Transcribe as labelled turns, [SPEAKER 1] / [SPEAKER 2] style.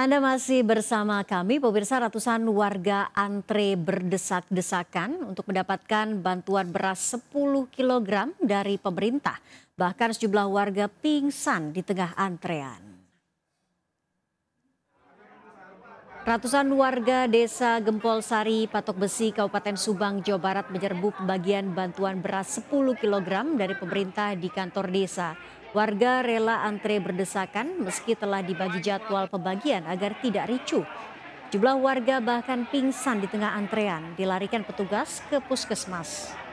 [SPEAKER 1] Anda masih bersama kami, pemirsa ratusan warga antre berdesak-desakan untuk mendapatkan bantuan beras 10 kg dari pemerintah. Bahkan sejumlah warga pingsan di tengah antrean. Ratusan warga desa Gempol Sari, Patok Besi, Kabupaten Subang, Jawa Barat menyerbuk bagian bantuan beras 10 kg dari pemerintah di kantor desa Warga rela antre berdesakan meski telah dibagi jadwal pembagian agar tidak ricu. Jumlah warga bahkan pingsan di tengah antrean, dilarikan petugas ke puskesmas.